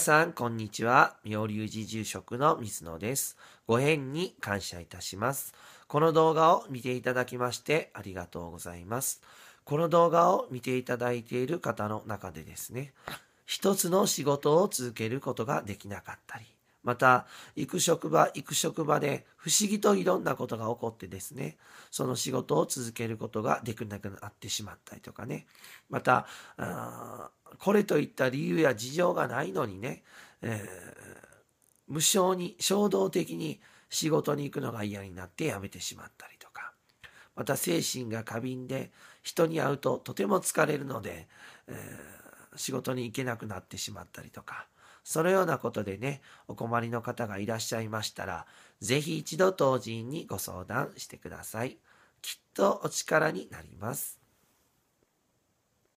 皆さん、こんにちは。妙流寺住職の水野です。ご縁に感謝いたします。この動画を見ていただきましてありがとうございます。この動画を見ていただいている方の中でですね、一つの仕事を続けることができなかったり、また、行く職場、行く職場で不思議といろんなことが起こってですね、その仕事を続けることができなくなってしまったりとかね、また、これといった理由や事情がないのにね、えー、無性に、衝動的に仕事に行くのが嫌になって辞めてしまったりとか、また精神が過敏で人に会うととても疲れるので、えー、仕事に行けなくなってしまったりとか、そのようなことでね、お困りの方がいらっしゃいましたら、ぜひ一度当人にご相談してください。きっとお力になります。